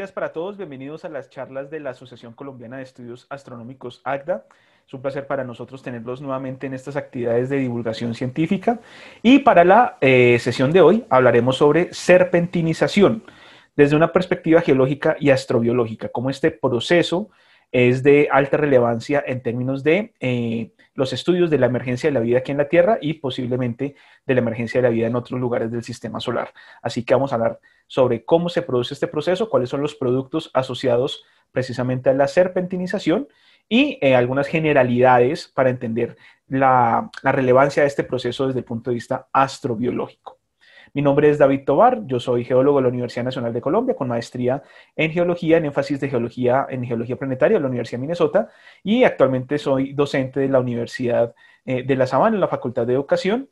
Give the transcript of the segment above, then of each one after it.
días para todos. Bienvenidos a las charlas de la Asociación Colombiana de Estudios Astronómicos ACDA. Es un placer para nosotros tenerlos nuevamente en estas actividades de divulgación científica. Y para la eh, sesión de hoy hablaremos sobre serpentinización desde una perspectiva geológica y astrobiológica, Como este proceso es de alta relevancia en términos de eh, los estudios de la emergencia de la vida aquí en la Tierra y posiblemente de la emergencia de la vida en otros lugares del sistema solar. Así que vamos a hablar sobre cómo se produce este proceso, cuáles son los productos asociados precisamente a la serpentinización y eh, algunas generalidades para entender la relevancia de este proceso desde el punto de vista astrobiológico. Mi nombre es David Tobar, yo soy geólogo de la Universidad Nacional de Colombia con maestría en geología, en énfasis de geología en geología planetaria de la Universidad de Minnesota y actualmente soy docente de la Universidad eh, de La Sabana en la Facultad de Educación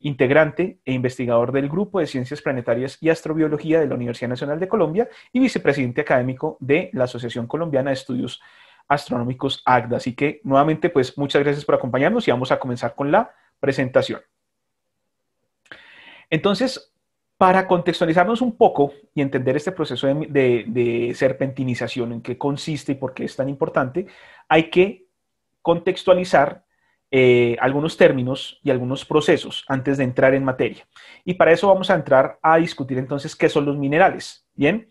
integrante e investigador del Grupo de Ciencias Planetarias y Astrobiología de la Universidad Nacional de Colombia y vicepresidente académico de la Asociación Colombiana de Estudios Astronómicos AGDA. Así que nuevamente, pues muchas gracias por acompañarnos y vamos a comenzar con la presentación. Entonces, para contextualizarnos un poco y entender este proceso de, serpentinización, en qué consiste y por qué es tan importante, hay que contextualizar eh, algunos términos y algunos procesos antes de entrar en materia. Y para eso vamos a entrar a discutir entonces qué son los minerales. Bien,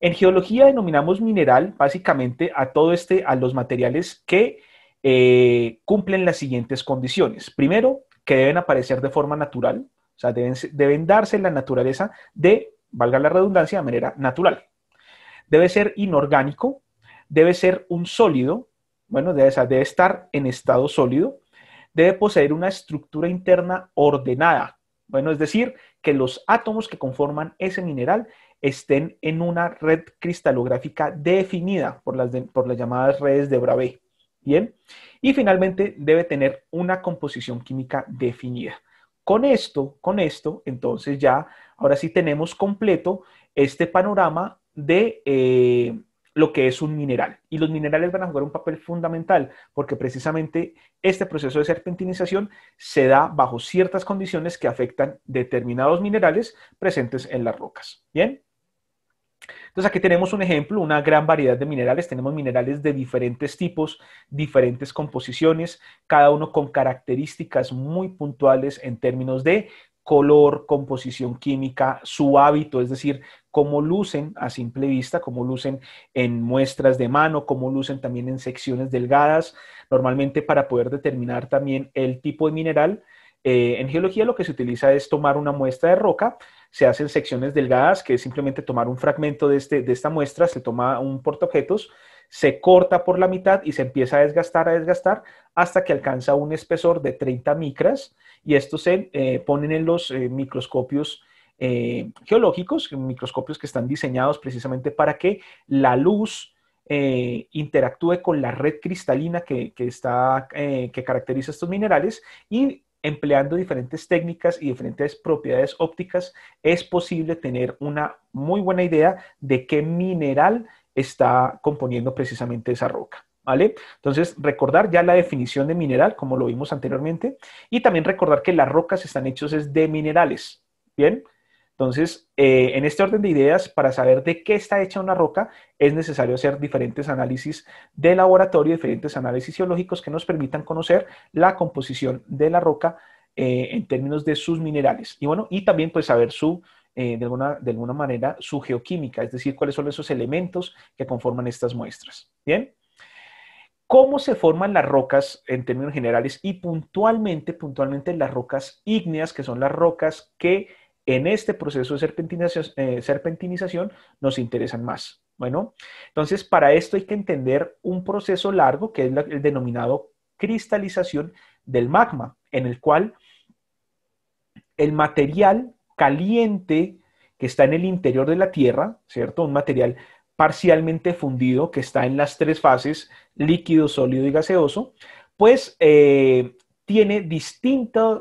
en geología denominamos mineral básicamente a todo este, a los materiales que eh, cumplen las siguientes condiciones. Primero, que deben aparecer de forma natural, o sea, deben, darse la naturaleza de, valga la redundancia, de manera natural. Debe ser inorgánico, debe ser un sólido, bueno, debe, estar en estado sólido, debe poseer una estructura interna ordenada. Bueno, es decir, que los átomos que conforman ese mineral estén en una red cristalográfica definida por las, llamadas redes de Bravais, Bien. Y finalmente debe tener una composición química definida. Con esto, con esto, entonces ya, ahora sí tenemos completo este panorama de eh, lo que es un mineral. Y los minerales van a jugar un papel fundamental porque precisamente este proceso de serpentinización se da bajo ciertas condiciones que afectan determinados minerales presentes en las rocas. Bien, entonces aquí tenemos un ejemplo, una gran variedad de minerales. Tenemos minerales de diferentes tipos, diferentes composiciones, cada uno con características muy puntuales en términos de color, composición química, su hábito, es decir, cómo lucen a simple vista, cómo lucen en muestras de mano, cómo lucen también en secciones delgadas. Normalmente para poder determinar también el tipo de mineral, eh, en geología lo que se utiliza es tomar una muestra de roca se hacen secciones delgadas, que es simplemente tomar un fragmento este, de, esta muestra, se toma un portaobjetos, se corta por la mitad y se empieza a desgastar, a desgastar, hasta que alcanza un espesor de 30 micras y estos se eh, ponen en los eh, microscopios eh, geológicos, microscopios que están diseñados precisamente para que la luz interactúe con la red cristalina que, está, que caracteriza estos minerales y empleando diferentes técnicas y diferentes propiedades ópticas, es posible tener una muy buena idea de qué mineral está componiendo precisamente esa roca. ¿Vale? Entonces, recordar ya la definición de mineral, como lo vimos anteriormente, y también recordar que las rocas están hechas de minerales. Bien, entonces, eh, en este orden de ideas, para saber de qué está hecha una roca, es necesario hacer diferentes análisis de laboratorio, diferentes análisis geológicos que nos permitan conocer la composición de la roca eh, en términos de sus minerales. Y bueno, y también pues saber su, eh, de, alguna, de alguna manera, su geoquímica, es decir, cuáles son esos elementos que conforman estas muestras. ¿Bien? ¿Cómo se forman las rocas en términos generales y puntualmente, puntualmente las rocas ígneas, que son las rocas que en este proceso de eh, serpentinización, nos interesan más. Bueno, entonces para esto hay que entender un proceso largo que es el denominado cristalización del magma, en el cual el material caliente que está en el interior de la Tierra, ¿cierto? Un material parcialmente fundido que está en las tres fases, líquido, sólido y gaseoso, pues eh, tiene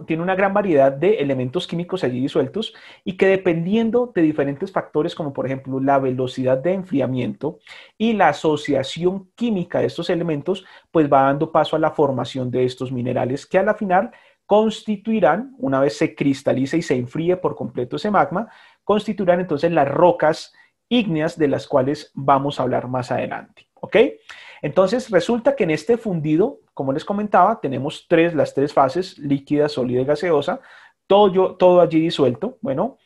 tiene una gran variedad de elementos químicos allí disueltos y que dependiendo de diferentes factores como por ejemplo la velocidad de enfriamiento y la asociación química de estos elementos, pues va dando paso a la formación de estos minerales que al la final constituirán, una vez se cristaliza y se enfríe por completo ese magma, constituirán entonces las rocas ígneas de las cuales vamos a hablar más adelante, ¿ok? Entonces, resulta que en este fundido, como les comentaba, tenemos tres, las tres fases, líquida, sólida y gaseosa, todo, todo allí disuelto. Bueno,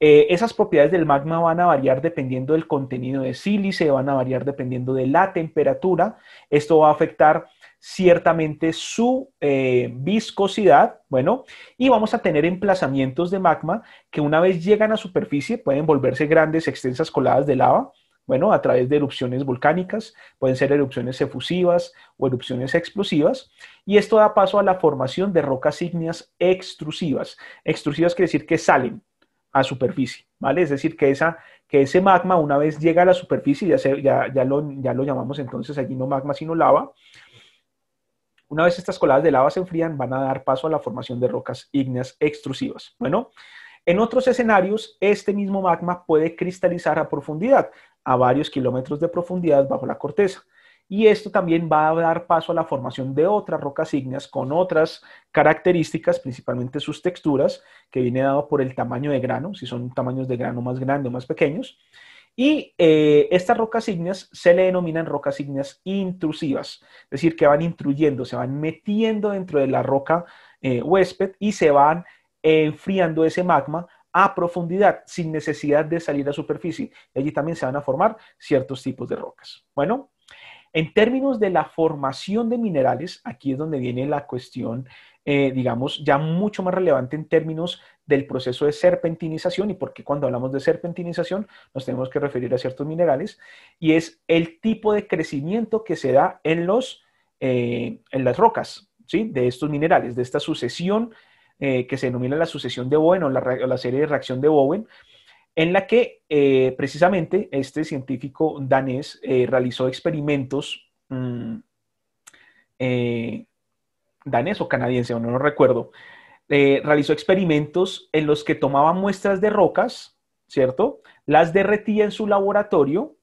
eh, esas propiedades del magma van a variar dependiendo del contenido de sílice, van a variar dependiendo de la temperatura. Esto va a afectar ciertamente su eh, viscosidad, bueno, y vamos a tener emplazamientos de magma que una vez llegan a superficie pueden volverse grandes, extensas coladas de lava, bueno, a través de erupciones volcánicas, pueden ser erupciones efusivas o erupciones explosivas, y esto da paso a la formación de rocas ígneas extrusivas. Extrusivas quiere decir que salen a superficie, ¿vale? Es decir, que, esa, que ese magma una vez llega a la superficie, ya, ya, lo, ya lo llamamos entonces allí no magma sino lava, una vez estas coladas de lava se enfrían, van a dar paso a la formación de rocas ígneas extrusivas. Bueno, en otros escenarios, este mismo magma puede cristalizar a profundidad a varios kilómetros de profundidad bajo la corteza. Y esto también va a dar paso a la formación de otras rocas ígneas con otras características, principalmente sus texturas, que viene dado por el tamaño de grano, si son tamaños de grano más grandes o más pequeños. Y eh, estas rocas ígneas se le denominan rocas ígneas intrusivas, es decir, que van intruyendo, se van metiendo dentro de la roca eh, huésped y se van enfriando ese magma a profundidad sin necesidad de salir a superficie. Y allí también se van a formar ciertos tipos de rocas. Bueno, en términos de la formación de minerales, aquí es donde viene la cuestión, eh, digamos, ya mucho más relevante en términos del proceso de serpentinización y porque cuando hablamos de serpentinización nos tenemos que referir a ciertos minerales y es el tipo de crecimiento que se da en, los, eh, en las rocas, ¿sí? de estos minerales, de esta sucesión eh, que se denomina la sucesión de Bowen o la, serie de reacción de Bowen, en la que eh, precisamente este científico danés eh, realizó experimentos mm, danés o canadiense, no lo recuerdo, realizó experimentos en los que tomaba muestras de rocas, ¿cierto? Las derretía en su laboratorio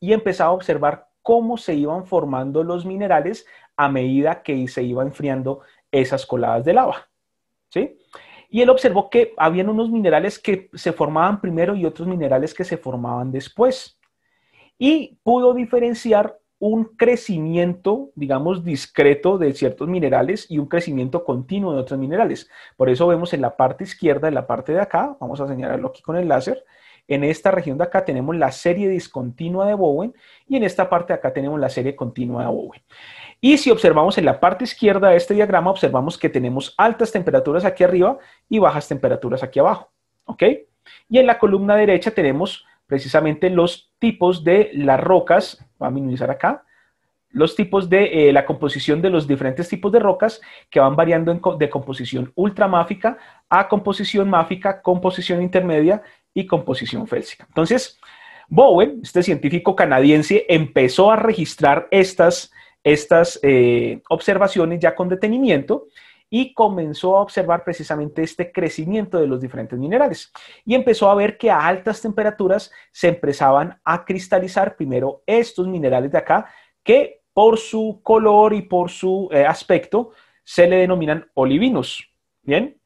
y empezaba a observar cómo se iban formando los minerales a medida que se iba enfriando esas coladas de lava. Y él observó que habían unos minerales que se formaban primero y otros minerales que se formaban después. Y pudo diferenciar un crecimiento, digamos, discreto de ciertos minerales y un crecimiento continuo de otros minerales. Por eso vemos en la parte izquierda, en la parte de acá, vamos a señalarlo aquí con el láser, en esta región de acá tenemos la serie discontinua de Bowen y en esta parte de acá tenemos la serie continua de Bowen. Y si observamos en la parte izquierda de este diagrama, observamos que tenemos altas temperaturas aquí arriba y bajas temperaturas aquí abajo. ¿Ok? Y en la columna derecha tenemos precisamente los tipos de las rocas, voy a minimizar acá, los tipos de eh, la composición de los diferentes tipos de rocas que van variando de composición ultramáfica a composición máfica, composición intermedia y composición félsica. Entonces, Bowen, este científico canadiense, empezó a registrar estas, estas eh, observaciones ya con detenimiento y comenzó a observar precisamente este crecimiento de los diferentes minerales. Y empezó a ver que a altas temperaturas se empezaban a cristalizar primero estos minerales de acá, que por su color y por su eh, aspecto se le denominan olivinos. Bien,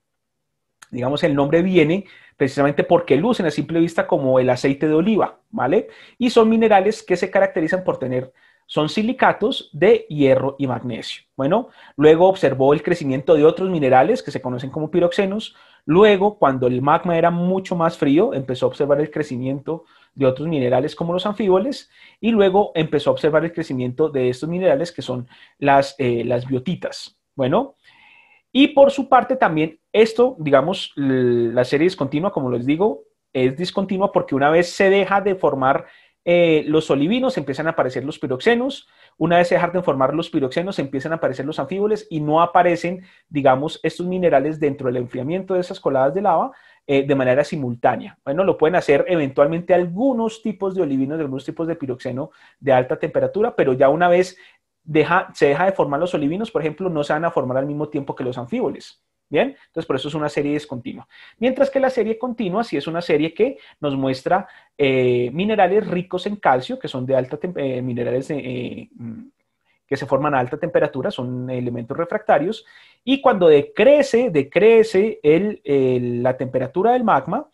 digamos, el nombre viene precisamente porque lucen a simple vista como el aceite de oliva, ¿vale? Y son minerales que se caracterizan por tener, son silicatos de hierro y magnesio. Bueno, luego observó el crecimiento de otros minerales que se conocen como piroxenos. Luego, cuando el magma era mucho más frío, empezó a observar el crecimiento de otros minerales como los anfíboles y luego empezó a observar el crecimiento de estos minerales que son las, eh, las biotitas. Bueno, y por su parte también esto, digamos, la serie discontinua, como les digo, es discontinua porque una vez se deja de formar eh, los olivinos, empiezan a aparecer los piroxenos, una vez se dejan de formar los piroxenos, empiezan a aparecer los anfíboles y no aparecen, digamos, estos minerales dentro del enfriamiento de esas coladas de lava eh, de manera simultánea. Bueno, lo pueden hacer eventualmente algunos tipos de olivinos, algunos tipos de piroxeno de alta temperatura, pero ya una vez se deja de formar los olivinos, por ejemplo, no se van a formar al mismo tiempo que los anfíboles. ¿Bien? Entonces, por eso es una serie discontinua. Mientras que la serie continua sí es una serie que nos muestra eh, minerales ricos en calcio, que son de alta eh, minerales eh, mm, que se forman a alta temperatura, son elementos refractarios, y cuando decrece, decrece la temperatura del magma,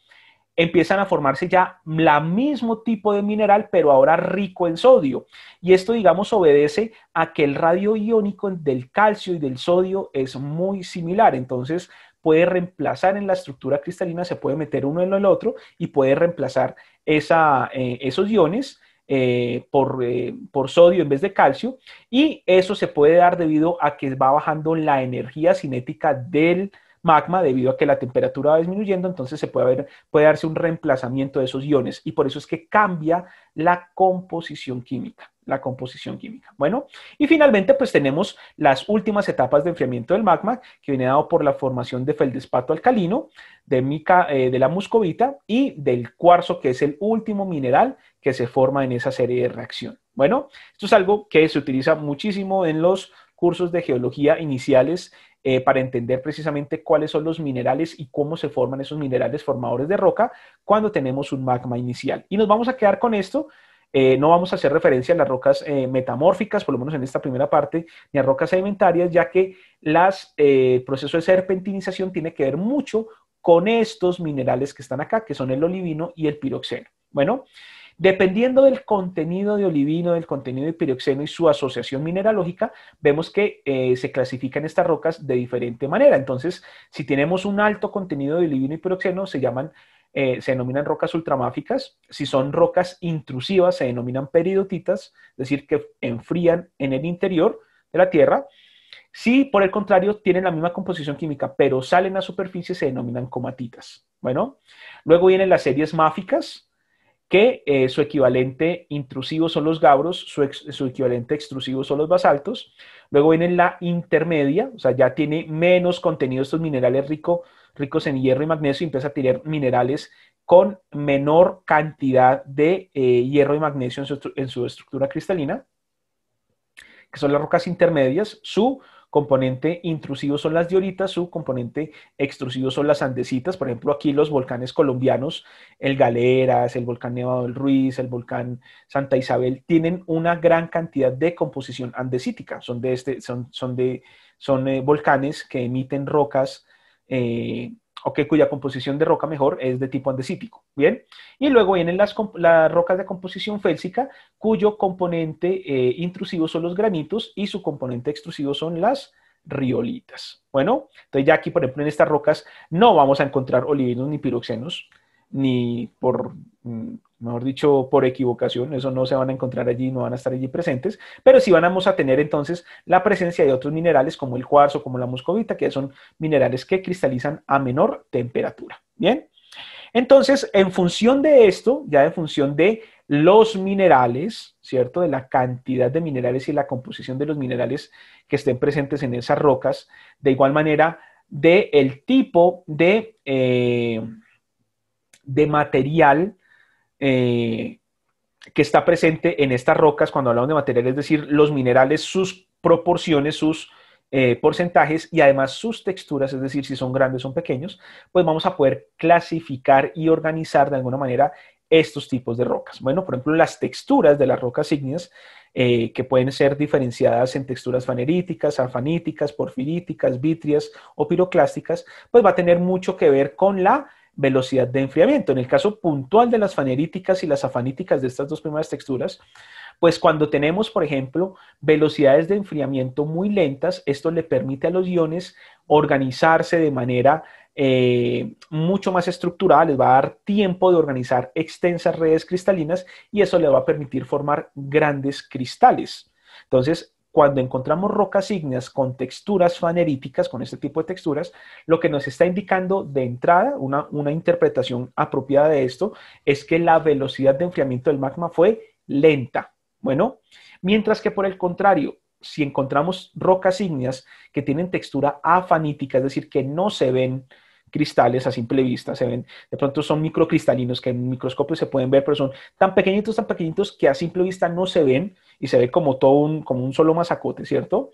empiezan a formarse ya la mismo tipo de mineral, pero ahora rico en sodio. Y esto, digamos, obedece a que el radio iónico del calcio y del sodio es muy similar. Entonces, puede reemplazar en la estructura cristalina, se puede meter uno en el otro y puede reemplazar esa, eh, esos iones. Eh, por, eh, por, sodio en vez de calcio y eso se puede dar debido a que va bajando la energía cinética del, magma debido a que la temperatura va disminuyendo, entonces se puede, puede darse un reemplazamiento de esos iones y por eso es que cambia la composición química la composición química. Bueno, y finalmente pues tenemos las últimas etapas de enfriamiento del magma que viene dado por la formación de feldespato alcalino, de, mica, eh, de la muscovita y del cuarzo que es el último mineral que se forma en esa serie de reacción. Bueno, esto es algo que se utiliza muchísimo en los cursos de geología iniciales eh, para entender precisamente cuáles son los minerales y cómo se forman esos minerales formadores de roca cuando tenemos un magma inicial. Y nos vamos a quedar con esto. Eh, no vamos a hacer referencia a las rocas eh, metamórficas, por lo menos en esta primera parte, ni a rocas sedimentarias, ya que las, el proceso de serpentinización tiene que ver mucho con estos minerales que están acá, que son el olivino y el piroxeno. Bueno, Dependiendo del contenido de olivino, del contenido de piroxeno y su asociación mineralógica, vemos que eh, se clasifican estas rocas de diferente manera. Entonces, si tenemos un alto contenido de olivino y piroxeno, se llaman eh, se denominan rocas ultramáficas, si son rocas intrusivas se denominan peridotitas, es decir, que enfrían en el interior de la Tierra. Si por el contrario tienen la misma composición química, pero salen a superficie, se denominan comatitas. Bueno, luego vienen las series máficas, que eh, su equivalente intrusivo son los gabros, su, equivalente extrusivo son los basaltos. Luego viene la intermedia, o sea, ya tiene menos contenido estos minerales ricos en hierro y magnesio y empieza a tirar minerales con menor cantidad de eh, hierro y magnesio en su estructura cristalina, que son las rocas intermedias. Su componente intrusivo son las dioritas, su componente extrusivo son las andesitas. Por ejemplo, aquí los volcanes colombianos, el Galeras, el volcán Nevado del Ruiz, el volcán Santa Isabel, tienen una gran cantidad de composición andesítica. Son de este, son, son de, son eh, volcanes que emiten rocas eh, o cuya composición de roca mejor es de tipo andesítico, ¿bien? Y luego vienen las, rocas de composición félsica, cuyo componente eh, intrusivo son los granitos y su componente extrusivo son las riolitas. Bueno, entonces ya aquí, por ejemplo, en estas rocas no vamos a encontrar olivinos ni piroxenos, ni por mm, mejor dicho, por equivocación, eso no se van a encontrar allí, no van a estar allí presentes, pero sí vamos a tener entonces la presencia de otros minerales como el cuarzo, como la muscovita, que son minerales que cristalizan a menor temperatura. Bien, entonces, en función de esto, ya en función de los minerales, ¿cierto? De la cantidad de minerales y la composición de los minerales que estén presentes en esas rocas, de igual manera, del el tipo de, eh, de material eh, que está presente en estas rocas cuando hablamos de material, es decir, los minerales, sus proporciones, sus eh, porcentajes y además sus texturas, es decir, si son grandes o pequeños, pues vamos a poder clasificar y organizar de alguna manera estos tipos de rocas. Bueno, por ejemplo, las texturas de las rocas ígneas eh, que pueden ser diferenciadas en texturas faneríticas, alfaníticas, porfiríticas, vitrias o piroclásticas, pues va a tener mucho que ver con la velocidad de enfriamiento. En el caso puntual de las faneríticas y las afaníticas de estas dos primeras texturas, pues cuando tenemos, por ejemplo, velocidades de enfriamiento muy lentas, esto le permite a los iones organizarse de manera eh, mucho más estructurada, les va a dar tiempo de organizar extensas redes cristalinas y eso le va a permitir formar grandes cristales. Entonces, cuando encontramos rocas ígneas con texturas faneríticas, con este tipo de texturas, lo que nos está indicando de entrada, una, interpretación apropiada de esto, es que la velocidad de enfriamiento del magma fue lenta. Bueno, mientras que por el contrario, si encontramos rocas ígneas que tienen textura afanítica, es decir, que no se ven cristales a simple vista, se ven, de pronto son microcristalinos que en microscopio se pueden ver, pero son tan pequeñitos, tan pequeñitos que a simple vista no se ven y se ve como todo un, como un solo masacote, ¿cierto?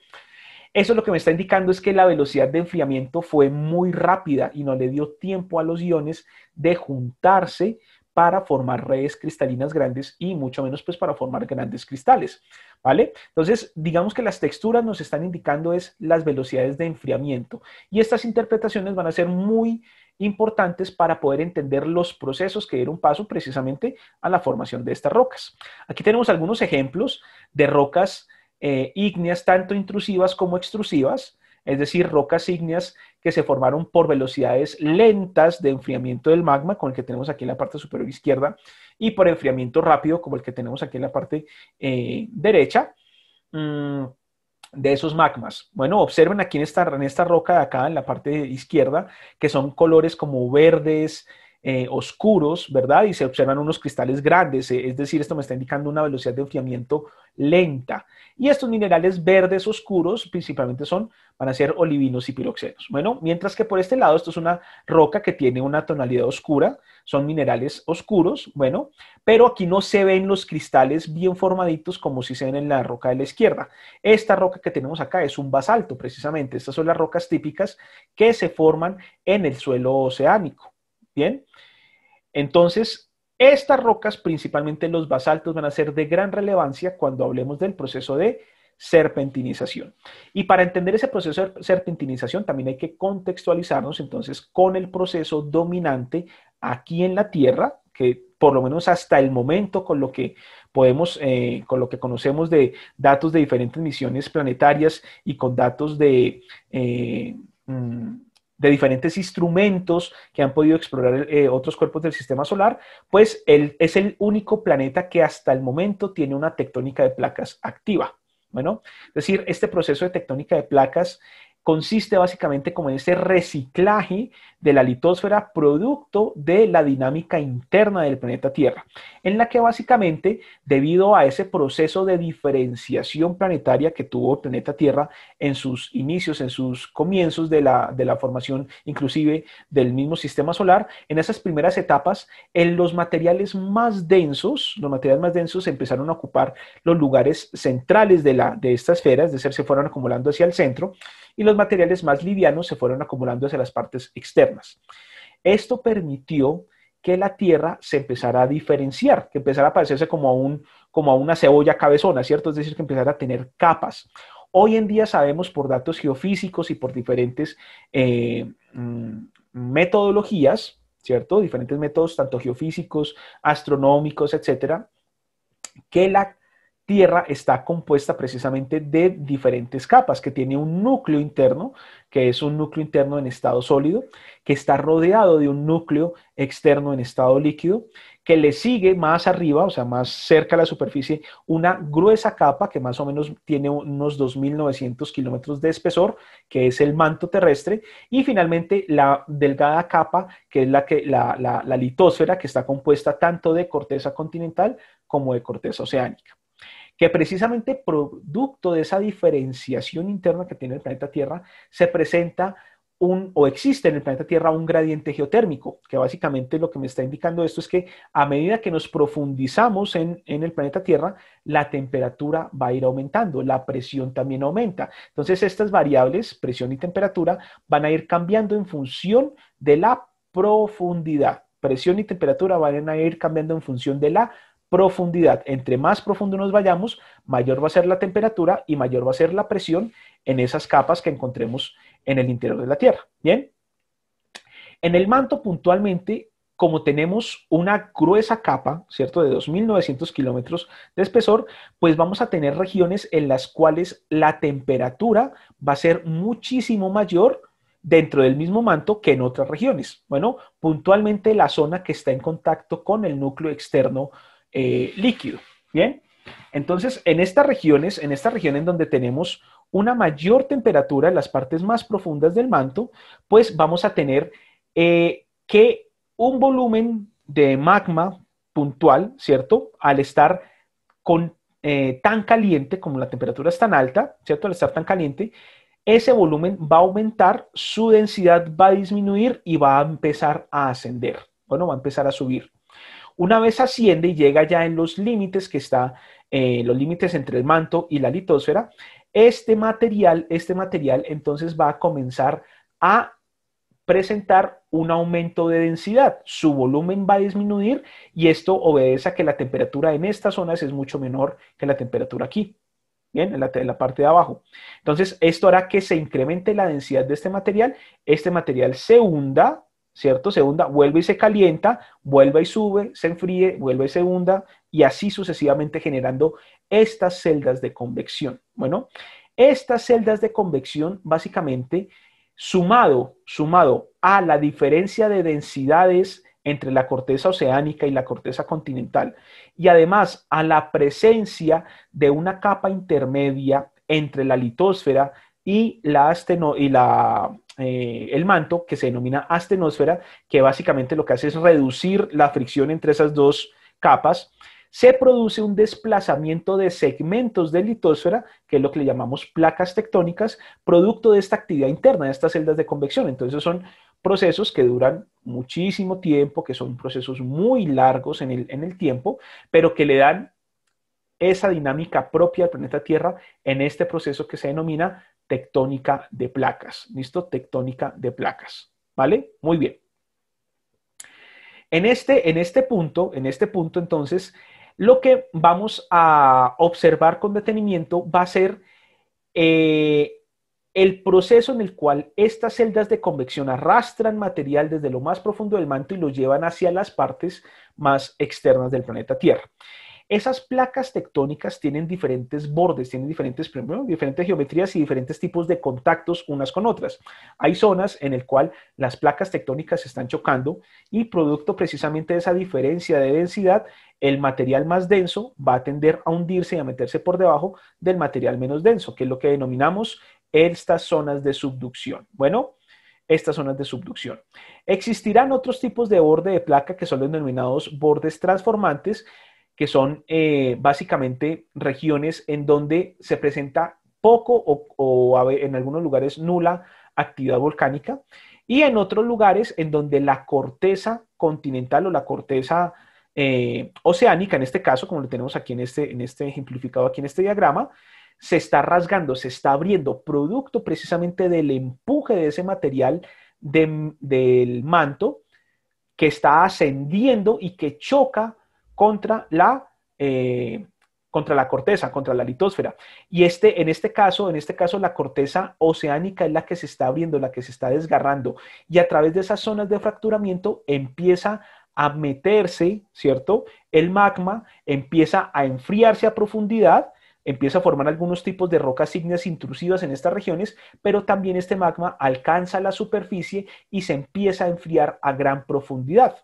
Eso lo que me está indicando es que la velocidad de enfriamiento fue muy rápida y no le dio tiempo a los iones de juntarse para formar redes cristalinas grandes y mucho menos pues para formar grandes cristales, ¿vale? Entonces, digamos que las texturas nos están indicando es las velocidades de enfriamiento y estas interpretaciones van a ser muy importantes para poder entender los procesos que dieron paso precisamente a la formación de estas rocas. Aquí tenemos algunos ejemplos de rocas eh, ígneas tanto intrusivas como extrusivas, es decir, rocas ígneas que se formaron por velocidades lentas de enfriamiento del magma, con el que tenemos aquí en la parte superior izquierda, y por enfriamiento rápido, como el que tenemos aquí en la parte eh, derecha. Mm, de esos magmas. Bueno, observen aquí en esta, en esta roca de acá, en la parte izquierda, que son colores como verdes, eh, oscuros, ¿verdad? Y se observan unos cristales grandes, eh, es decir, esto me está indicando una velocidad de enfriamiento lenta. Y estos minerales verdes oscuros principalmente son, van a ser olivinos y piroxenos. Bueno, mientras que por este lado, esto es una roca que tiene una tonalidad oscura, son minerales oscuros, bueno, pero aquí no se ven los cristales bien formaditos como si se ven en la roca de la izquierda. Esta roca que tenemos acá es un basalto precisamente, estas son las rocas típicas que se forman en el suelo oceánico. Bien. Entonces, estas rocas, principalmente los basaltos, van a ser de gran relevancia cuando hablemos del proceso de serpentinización. Y para entender ese proceso de serpentinización también hay que contextualizarnos entonces con el proceso dominante aquí en la Tierra, que por lo menos hasta el momento con lo que podemos, eh, con lo que conocemos de datos de diferentes misiones planetarias y con datos de... Eh, mm, de diferentes instrumentos que han podido explorar eh, otros cuerpos del sistema solar, pues él es el único planeta que hasta el momento tiene una tectónica de placas activa. Bueno, es decir, este proceso de tectónica de placas consiste básicamente como en ese reciclaje de la litosfera producto de la dinámica interna del planeta Tierra, en la que básicamente, debido a ese proceso de diferenciación planetaria que tuvo el planeta Tierra en sus inicios, en sus comienzos de la, formación inclusive del mismo sistema solar, en esas primeras etapas, en los materiales más densos, los materiales más densos empezaron a ocupar los lugares centrales de, la, de esta esfera, es decir, se fueron acumulando hacia el centro, y los materiales más livianos se fueron acumulando hacia las partes externas. Esto permitió que la Tierra se empezara a diferenciar, que empezara a parecerse como a, un, como a una cebolla cabezona, ¿cierto? Es decir, que empezara a tener capas. Hoy en día sabemos por datos geofísicos y por diferentes eh, mm, metodologías, ¿cierto? Diferentes métodos, tanto geofísicos, astronómicos, etcétera, que la Tierra está compuesta precisamente de diferentes capas, que tiene un núcleo interno, que es un núcleo interno en estado sólido, que está rodeado de un núcleo externo en estado líquido, que le sigue más arriba, o sea, más cerca a la superficie, una gruesa capa que más o menos tiene unos 2.900 kilómetros de espesor, que es el manto terrestre, y finalmente la delgada capa, que es la, que, la, litósfera, que está compuesta tanto de corteza continental como de corteza oceánica que precisamente producto de esa diferenciación interna que tiene el planeta Tierra, se presenta un, o existe en el planeta Tierra un gradiente geotérmico, que básicamente lo que me está indicando esto es que a medida que nos profundizamos en, en el planeta Tierra, la temperatura va a ir aumentando, la presión también aumenta. Entonces estas variables, presión y temperatura, van a ir cambiando en función de la profundidad. Presión y temperatura van a ir cambiando en función de la profundidad. Entre más profundo nos vayamos, mayor va a ser la temperatura y mayor va a ser la presión en esas capas que encontremos en el interior de la Tierra. Bien. En el manto, puntualmente, como tenemos una gruesa capa, ¿cierto?, de 2.900 kilómetros de espesor, pues vamos a tener regiones en las cuales la temperatura va a ser muchísimo mayor dentro del mismo manto que en otras regiones. Bueno, puntualmente la zona que está en contacto con el núcleo externo eh, líquido. Bien, entonces en estas regiones, en esta región en donde tenemos una mayor temperatura en las partes más profundas del manto, pues vamos a tener eh, que un volumen de magma puntual, ¿cierto? Al estar eh, tan caliente, como la temperatura es tan alta, ¿cierto? Al estar tan caliente, ese volumen va a aumentar, su densidad va a disminuir y va a empezar a ascender. Bueno, va a empezar a subir. Una vez asciende y llega ya en los límites que está, eh, los límites entre el manto y la litosfera, este material, este material entonces va a comenzar a presentar un aumento de densidad. Su volumen va a disminuir y esto obedece a que la temperatura en estas zonas es mucho menor que la temperatura aquí, bien, en la, en la, parte de abajo. Entonces, esto hará que se incremente la densidad de este material, este material se hunda, ¿cierto? Se hunda, vuelve y se calienta, vuelve y sube, se enfríe, vuelve y se hunda, y así sucesivamente generando estas celdas de convección. Bueno, estas celdas de convección básicamente sumado, sumado a la diferencia de densidades entre la corteza oceánica y la corteza continental, y además a la presencia de una capa intermedia entre la litósfera y la, asteno y la eh, el manto, que se denomina astenosfera, que básicamente lo que hace es reducir la fricción entre esas dos capas, se produce un desplazamiento de segmentos de litosfera, que es lo que le llamamos placas tectónicas, producto de esta actividad interna, de estas celdas de convección. Entonces son procesos que duran muchísimo tiempo, que son procesos muy largos el, en el tiempo, pero que le dan esa dinámica propia al planeta Tierra en este proceso que se denomina tectónica de placas. ¿Listo? Tectónica de placas. ¿Vale? Muy bien. En este, en este punto, en este punto entonces, lo que vamos a observar con detenimiento va a ser eh, el proceso en el cual estas celdas de convección arrastran material desde lo más profundo del manto y lo llevan hacia las partes más externas del planeta Tierra. Esas placas tectónicas tienen diferentes bordes, tienen diferentes, diferentes geometrías y diferentes tipos de contactos unas con otras. Hay zonas en el cual las placas tectónicas se están chocando y producto precisamente de esa diferencia de densidad, el material más denso va a tender a hundirse y a meterse por debajo del material menos denso, que es lo que denominamos estas zonas de subducción. Bueno, estas zonas de subducción. Existirán otros tipos de borde de placa que son los denominados bordes transformantes, que son eh, básicamente regiones en donde se presenta poco o, en algunos lugares nula actividad volcánica y en otros lugares en donde la corteza continental o la corteza eh, oceánica, en este caso, como lo tenemos aquí en este, en este ejemplificado aquí en este diagrama, se está rasgando, se está abriendo, producto precisamente del empuje de ese material del manto que está ascendiendo y que choca contra la, eh, contra la corteza, contra la litosfera. Y este, en este caso, en este caso, la corteza oceánica es la que se está abriendo, la que se está desgarrando. Y a través de esas zonas de fracturamiento empieza a meterse, ¿cierto? El magma empieza a enfriarse a profundidad empieza a formar algunos tipos de rocas ígneas intrusivas en estas regiones, pero también este magma alcanza la superficie y se empieza a enfriar a gran profundidad.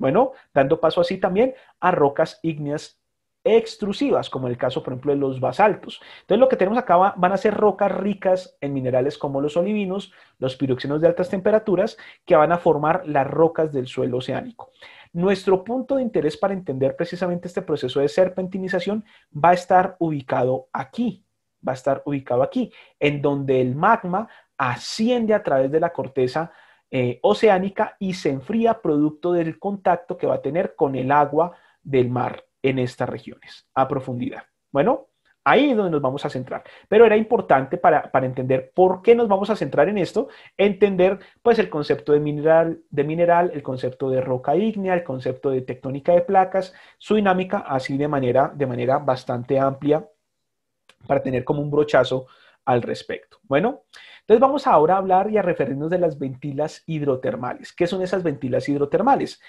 Bueno, dando paso así también a rocas ígneas extrusivas, como en el caso, por ejemplo, de los basaltos. Entonces, lo que tenemos acá van a ser rocas ricas en minerales como los olivinos, los piroxenos de altas temperaturas, que van a formar las rocas del suelo oceánico. Nuestro punto de interés para entender precisamente este proceso de serpentinización va a estar ubicado aquí, va a estar ubicado aquí, en donde el magma asciende a través de la corteza eh, oceánica y se enfría producto del contacto que va a tener con el agua del mar en estas regiones a profundidad. Bueno, ahí es donde nos vamos a centrar. Pero era importante para, entender por qué nos vamos a centrar en esto, entender pues el concepto de mineral, de mineral, el concepto de roca ígnea, el concepto de tectónica de placas, su dinámica así de manera, de manera bastante amplia para tener como un brochazo al respecto. Bueno, entonces vamos ahora a hablar y a referirnos de las ventilas hidrotermales. ¿Qué son esas ventilas hidrotermales?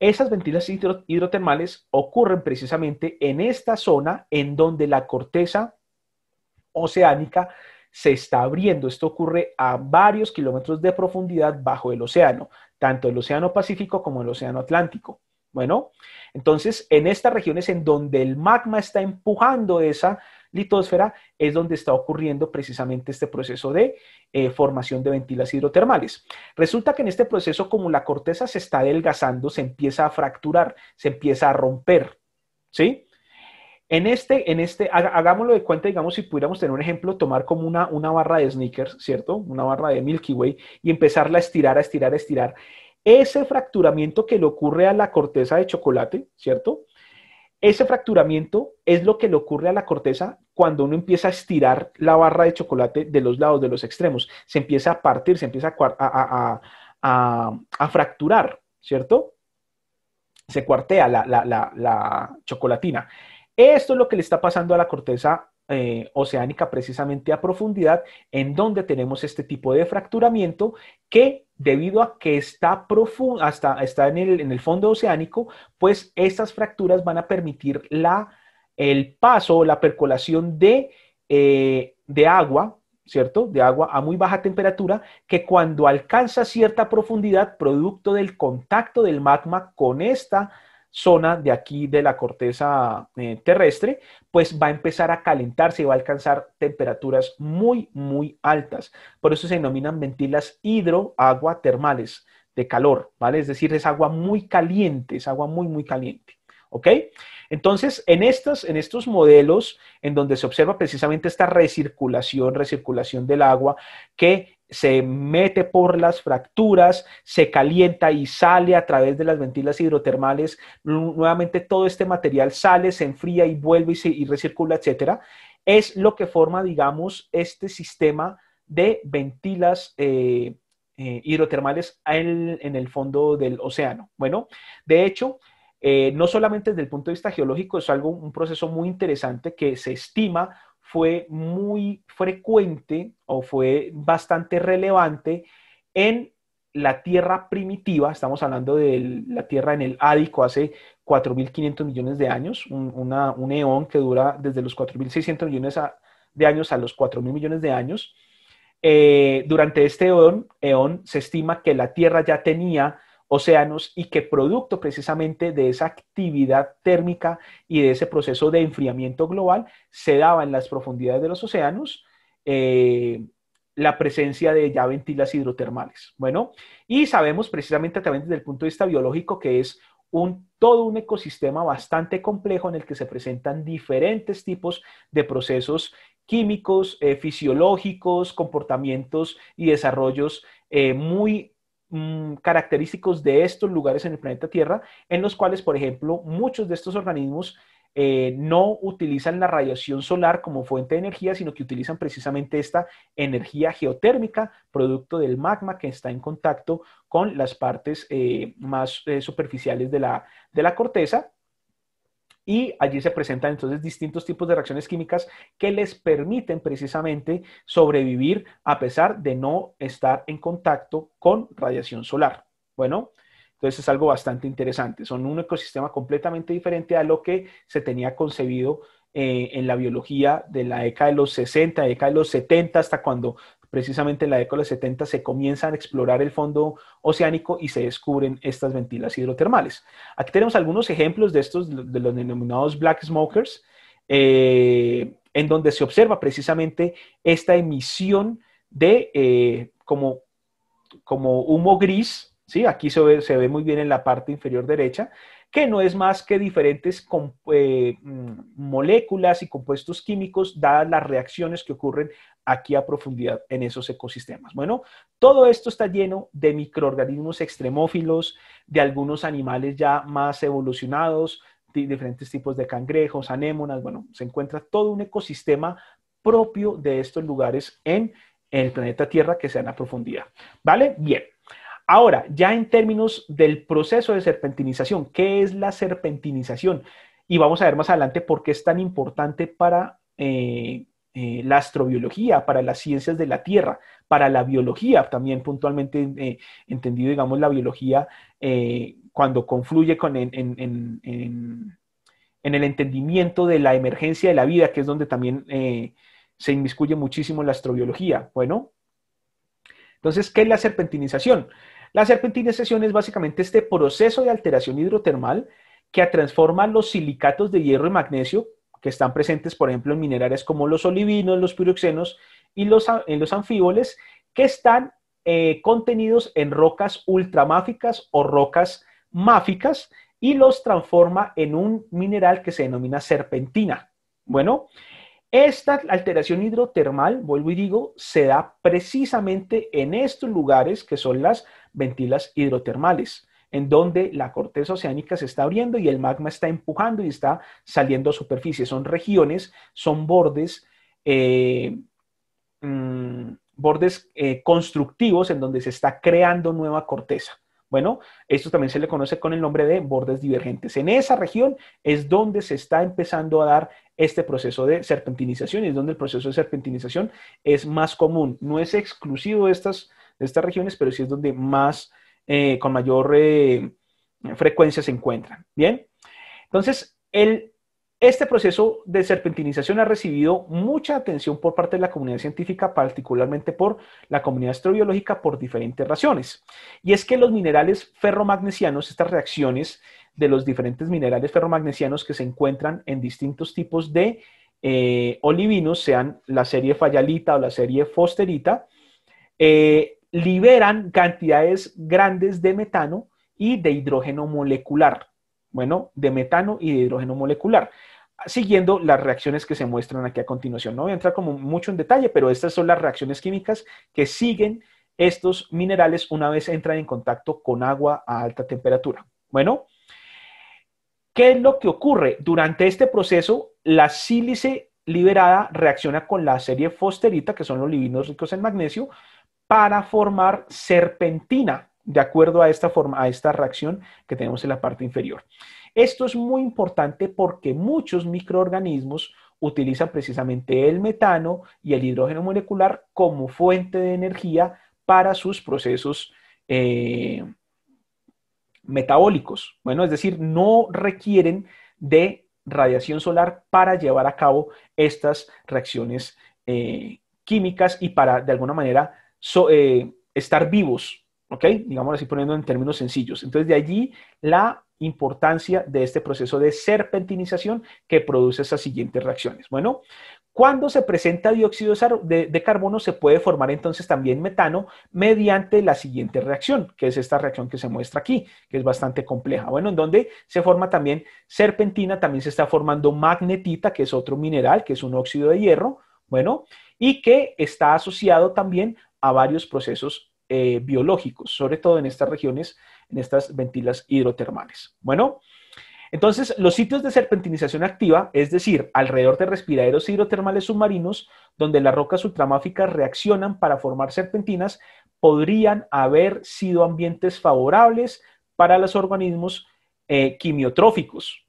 Esas ventilas hidrotermales ocurren precisamente en esta zona en donde la corteza oceánica se está abriendo. Esto ocurre a varios kilómetros de profundidad bajo el océano, tanto el océano Pacífico como el océano Atlántico. Bueno, entonces en estas regiones en donde el magma está empujando esa litosfera es donde está ocurriendo precisamente este proceso de eh, formación de ventilas hidrotermales. Resulta que en este proceso, como la corteza se está adelgazando, se empieza a fracturar, se empieza a romper, ¿sí? En este, en este, hagámoslo de cuenta, digamos, si pudiéramos tener un ejemplo, tomar como una, una barra de sneakers, ¿cierto? Una barra de Milky Way y empezarla a estirar, a estirar, a estirar. Ese fracturamiento que le ocurre a la corteza de chocolate, ¿cierto? Ese fracturamiento es lo que le ocurre a la corteza cuando uno empieza a estirar la barra de chocolate de los lados, de los extremos. Se empieza a partir, se empieza a, fracturar, ¿cierto? Se cuartea la, chocolatina. Esto es lo que le está pasando a la corteza eh, oceánica precisamente a profundidad, en donde tenemos este tipo de fracturamiento que debido a que está profundo, hasta está en el, fondo oceánico, pues estas fracturas van a permitir la, el paso, o la percolación de, eh, de agua, ¿cierto? De agua a muy baja temperatura, que cuando alcanza cierta profundidad, producto del contacto del magma con esta zona de aquí de la corteza eh, terrestre, pues va a empezar a calentarse y va a alcanzar temperaturas muy, muy altas. Por eso se denominan ventilas hidroagua termales de calor, ¿vale? Es decir, es agua muy caliente, es agua muy, muy caliente. ¿Ok? Entonces, en, en estos modelos, en donde se observa precisamente esta recirculación, recirculación del agua, que se mete por las fracturas, se calienta y sale a través de las ventilas hidrotermales. Nuevamente todo este material sale, se enfría y vuelve y, recircula, etcétera. Es lo que forma, digamos, este sistema de ventilas eh, eh, hidrotermales en, el fondo del océano. Bueno, de hecho, eh, no solamente desde el punto de vista geológico, es algo, un proceso muy interesante que se estima fue muy frecuente o fue bastante relevante en la tierra primitiva, estamos hablando de la tierra en el Ádico hace 4.500 millones de años, un, eón que dura desde los 4.600 millones de años a los 4.000 millones de años. Eh, durante este eón, eón se estima que la tierra ya tenía océanos y que producto precisamente de esa actividad térmica y de ese proceso de enfriamiento global se daba en las profundidades de los océanos eh, la presencia de ya ventilas hidrotermales. Bueno, y sabemos precisamente también desde el punto de vista biológico que es un, todo un ecosistema bastante complejo en el que se presentan diferentes tipos de procesos químicos, eh, fisiológicos, comportamientos y desarrollos eh, muy Mm, característicos de estos lugares en el planeta Tierra, en los cuales, por ejemplo, muchos de estos organismos eh, no utilizan la radiación solar como fuente de energía, sino que utilizan precisamente esta energía geotérmica, producto del magma que está en contacto con las partes eh, más eh, superficiales de la corteza y allí se presentan entonces distintos tipos de reacciones químicas que les permiten precisamente sobrevivir a pesar de no estar en contacto con radiación solar. Bueno, entonces es algo bastante interesante. Son un ecosistema completamente diferente a lo que se tenía concebido eh, en la biología de la década de los 60, década de los 70, hasta cuando precisamente en la década de los 70 se comienzan a explorar el fondo oceánico y se descubren estas ventilas hidrotermales. Aquí tenemos algunos ejemplos de estos, de los denominados black smokers, eh, en donde se observa precisamente esta emisión de eh, como, humo gris, ¿sí? aquí se ve, se ve muy bien en la parte inferior derecha, que no es más que diferentes eh, mm, moléculas y compuestos químicos, dadas las reacciones que ocurren aquí a profundidad en esos ecosistemas. Bueno, todo esto está lleno de microorganismos extremófilos, de algunos animales ya más evolucionados, diferentes tipos de cangrejos, anémonas, bueno, se encuentra todo un ecosistema propio de estos lugares en el planeta Tierra que sean a profundidad. ¿Vale? Bien. Ahora, ya en términos del proceso de serpentinización, ¿qué es la serpentinización? Y vamos a ver más adelante por qué es tan importante para eh, eh, la astrobiología, para las ciencias de la Tierra, para la biología, también puntualmente eh, entendido, digamos, la biología cuando confluye con en, en, el entendimiento de la emergencia de la vida, que es donde también se inmiscuye muchísimo la astrobiología. Bueno, entonces, ¿qué es la serpentinización? La serpentinización es básicamente este proceso de alteración hidrotermal que transforma los silicatos de hierro y magnesio que están presentes, por ejemplo, en minerales como los olivinos, los piroxenos y los, en los anfíboles, que están eh, contenidos en rocas ultramáficas o rocas máficas y los transforma en un mineral que se denomina serpentina. Bueno, esta alteración hidrotermal, vuelvo y digo, se da precisamente en estos lugares que son las ventilas hidrotermales, en donde la corteza oceánica se está abriendo y el magma está empujando y está saliendo a superficie. Son regiones, son bordes, eh, mm, bordes eh, constructivos en donde se está creando nueva corteza. Bueno, esto también se le conoce con el nombre de bordes divergentes. En esa región es donde se está empezando a dar este proceso de serpentinización y es donde el proceso de serpentinización es más común. No es exclusivo de estas de estas regiones, pero sí es donde más, eh, con mayor eh, frecuencia se encuentran. Bien, entonces el, este proceso de serpentinización ha recibido mucha atención por parte de la comunidad científica, particularmente por la comunidad astrobiológica, por diferentes razones. Y es que los minerales ferromagnesianos, estas reacciones de los diferentes minerales ferromagnesianos que se encuentran en distintos tipos de eh, olivinos, sean la serie fallalita o la serie fosterita, liberan cantidades grandes de metano y de hidrógeno molecular. Bueno, de metano y de hidrógeno molecular, siguiendo las reacciones que se muestran aquí a continuación. No voy a entrar como mucho en detalle, pero estas son las reacciones químicas que siguen estos minerales una vez entran en contacto con agua a alta temperatura. Bueno, ¿qué es lo que ocurre? Durante este proceso, la sílice liberada reacciona con la serie fosterita, que son los libidos ricos en magnesio, para formar serpentina, de acuerdo a esta, forma, a esta reacción que tenemos en la parte inferior. Esto es muy importante porque muchos microorganismos utilizan precisamente el metano y el hidrógeno molecular como fuente de energía para sus procesos eh, metabólicos. Bueno, es decir, no requieren de radiación solar para llevar a cabo estas reacciones eh, químicas y para, de alguna manera, eh, estar vivos, ¿ok? Digamos así poniendo en términos sencillos. Entonces, de allí la importancia de este proceso de serpentinización que produce esas siguientes reacciones. Bueno, cuando se presenta dióxido de, de, carbono, se puede formar entonces también metano mediante la siguiente reacción, que es esta reacción que se muestra aquí, que es bastante compleja. Bueno, en donde se forma también serpentina, también se está formando magnetita, que es otro mineral, que es un óxido de hierro, bueno, y que está asociado también a varios procesos eh, biológicos, sobre todo en estas regiones, en estas ventilas hidrotermales. Bueno, entonces los sitios de serpentinización activa, es decir, alrededor de respiraderos hidrotermales submarinos, donde las rocas ultramáficas reaccionan para formar serpentinas, podrían haber sido ambientes favorables para los organismos eh, quimiotróficos,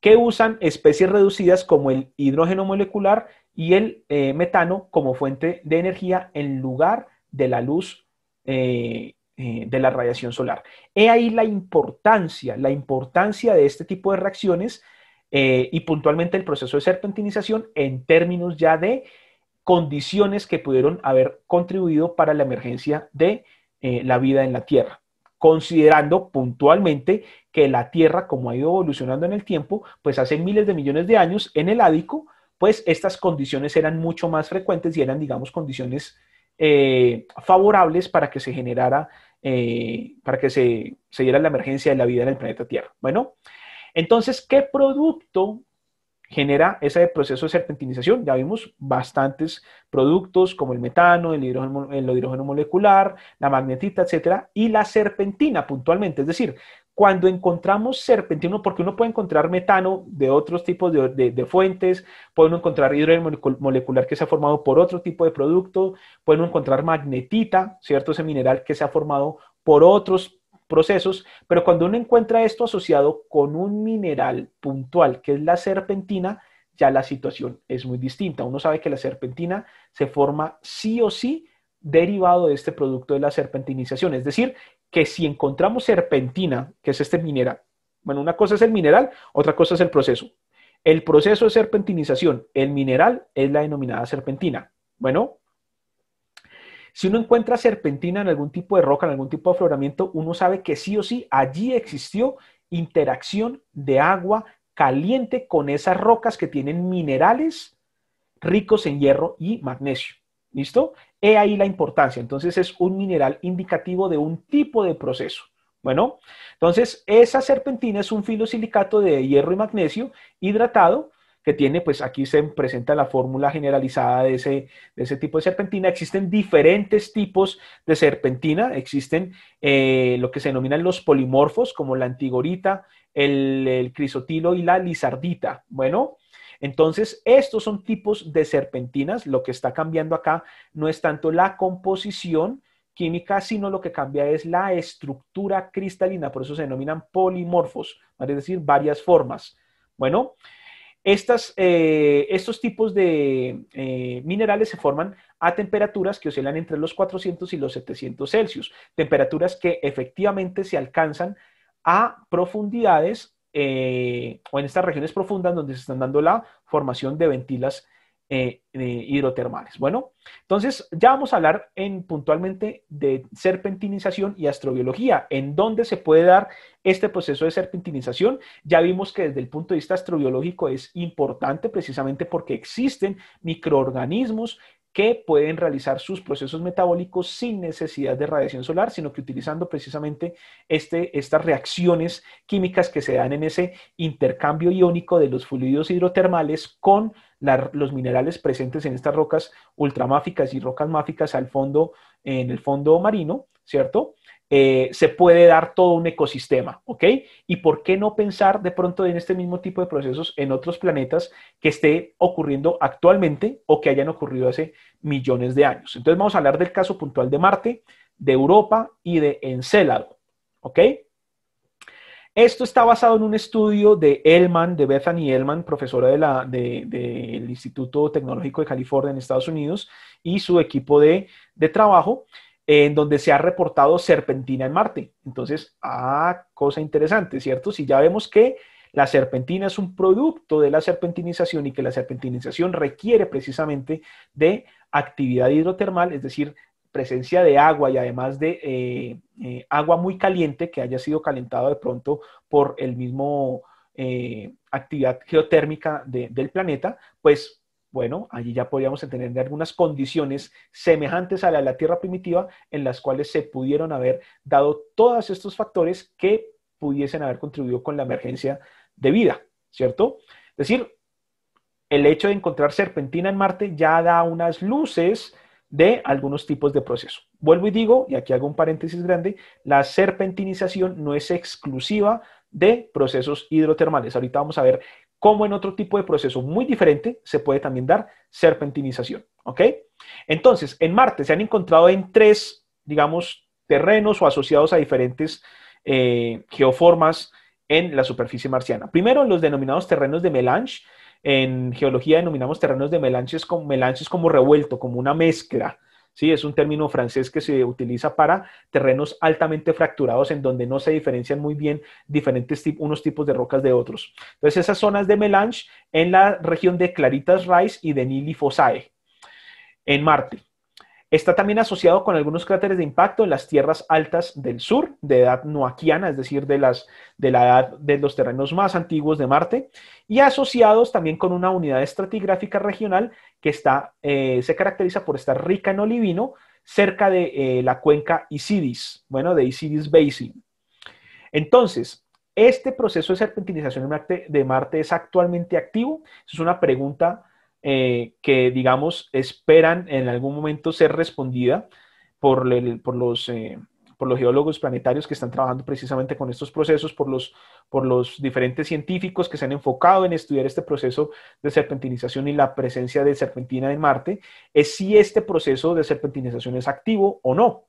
que usan especies reducidas como el hidrógeno molecular y el eh, metano como fuente de energía en lugar de la luz eh, eh, de la radiación solar. He ahí la importancia, la importancia de este tipo de reacciones y puntualmente el proceso de serpentinización en términos ya de condiciones que pudieron haber contribuido para la emergencia de la vida en la Tierra considerando puntualmente que la Tierra, como ha ido evolucionando en el tiempo, pues hace miles de millones de años en el ádico pues estas condiciones eran mucho más frecuentes y eran, digamos, condiciones eh, favorables para que se generara, eh, para que se, se diera la emergencia de la vida en el planeta Tierra. Bueno, entonces, ¿qué producto genera ese proceso de serpentinización. Ya vimos bastantes productos como el metano, el hidrógeno, el hidrógeno molecular, la magnetita, etcétera, y la serpentina puntualmente. Es decir, cuando encontramos serpentino, porque uno puede encontrar metano de otros tipos de, fuentes, puede encontrar hidrógeno molecular que se ha formado por otro tipo de producto, puede encontrar magnetita, ¿cierto? Ese mineral que se ha formado por otros procesos, pero cuando uno encuentra esto asociado con un mineral puntual, que es la serpentina, ya la situación es muy distinta. Uno sabe que la serpentina se forma sí o sí derivado de este producto de la serpentinización, es decir, que si encontramos serpentina, que es este mineral, bueno, una cosa es el mineral, otra cosa es el proceso. El proceso de serpentinización, el mineral es la denominada serpentina. Bueno, si uno encuentra serpentina en algún tipo de roca, en algún tipo de afloramiento, uno sabe que sí o sí allí existió interacción de agua caliente con esas rocas que tienen minerales ricos en hierro y magnesio. ¿Listo? He ahí la importancia. Entonces es un mineral indicativo de un tipo de proceso. Bueno, entonces esa serpentina es un filosilicato de hierro y magnesio hidratado que tiene, pues aquí se presenta la fórmula generalizada de ese, tipo de serpentina. Existen diferentes tipos de serpentina, existen eh, lo que se denominan los polimorfos, como la antigorita, el, crisotilo y la lizardita. Bueno, entonces, estos son tipos de serpentinas. Lo que está cambiando acá no es tanto la composición química, sino lo que cambia es la estructura cristalina. Por eso se denominan polimorfos, es decir, varias formas. Bueno, eh, estos tipos de eh, minerales se forman a temperaturas que oscilan entre los 400 y los 700 Celsius, temperaturas que efectivamente se alcanzan a profundidades eh, o en estas regiones profundas donde se están dando la formación de ventilas eh, hidrotermales. Bueno, entonces ya vamos a hablar en, puntualmente de serpentinización y astrobiología, en dónde se puede dar este proceso de serpentinización. Ya vimos que desde el punto de vista astrobiológico es importante precisamente porque existen microorganismos que pueden realizar sus procesos metabólicos sin necesidad de radiación solar, sino que utilizando precisamente este, estas reacciones químicas que se dan en ese intercambio iónico de los fluidos hidrotermales con los minerales presentes en estas rocas ultramáficas y rocas máficas al fondo, en el fondo marino, ¿cierto? Eh, se puede dar todo un ecosistema, ¿ok? ¿Y por qué no pensar de pronto en este mismo tipo de procesos en otros planetas que esté ocurriendo actualmente o que hayan ocurrido hace millones de años? Entonces vamos a hablar del caso puntual de Marte, de Europa y de Encélado, ¿ok? Esto está basado en un estudio de Elman, de Bethany Elman, profesora del de Instituto Tecnológico de California en Estados Unidos, y su equipo de trabajo en donde se ha reportado serpentina en Marte. Entonces, ah, cosa interesante, ¿cierto? Si ya vemos que la serpentina es un producto de la serpentinización y que la serpentinización requiere precisamente de actividad hidrotermal, es decir, presencia de agua y además de eh, eh, agua muy caliente que haya sido calentada de pronto por el mismo eh, actividad geotérmica del planeta, pues bueno, allí ya podríamos entender algunas condiciones semejantes a la de la Tierra primitiva en las cuales se pudieron haber dado todos estos factores que pudiesen haber contribuido con la emergencia de vida, ¿cierto? Es decir, el hecho de encontrar serpentina en Marte ya da unas luces de algunos tipos de proceso. Vuelvo y digo, y aquí hago un paréntesis grande, la serpentinización no es exclusiva de procesos hidrotermales. Ahorita vamos a ver como en otro tipo de proceso muy diferente se puede también dar serpentinización. ¿Ok? Entonces, en Marte se han encontrado en tres, digamos, terrenos o asociados a diferentes eh, geoformas en la superficie marciana. Primero, los denominados terrenos de melange. En geología denominamos terrenos de melange como, como revuelto, como una mezcla Sí, es un término francés que se utiliza para terrenos altamente fracturados en donde no se diferencian muy bien diferentes unos tipos de rocas de otros. Entonces, esas zonas de melange en la región de Claritas Rice y de Nili Fossae, en Marte. Está también asociado con algunos cráteres de impacto en las tierras altas del sur, de edad noaquiana, es decir, de, las, de la edad de los terrenos más antiguos de Marte, y asociados también con una unidad estratigráfica regional que está, eh, se caracteriza por estar rica en olivino, cerca de eh, la cuenca Isidis, bueno, de Isidis Basin. Entonces, ¿este proceso de serpentinización de Marte, de Marte es actualmente activo? Es una pregunta eh, que, digamos, esperan en algún momento ser respondida eh, por, los... geólogos planetarios que están trabajando precisamente con estos procesos, por los, diferentes científicos que se han enfocado en estudiar este proceso de serpentinización y la presencia de serpentina en Marte, es si este proceso de serpentinización es activo o no.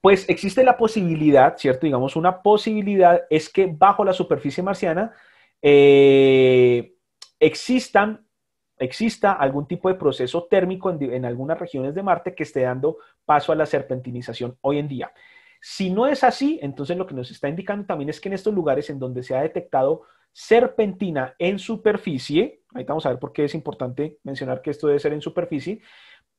Pues existe la posibilidad, ¿cierto? Digamos, una posibilidad es que bajo la superficie marciana eh, existan exista algún tipo de proceso térmico en, algunas regiones de Marte que esté dando paso a la serpentinización hoy en día. Si no es así, entonces lo que nos está indicando también es que en estos lugares en donde se ha detectado serpentina en superficie, ahí vamos a ver por qué es importante mencionar que esto debe ser en superficie,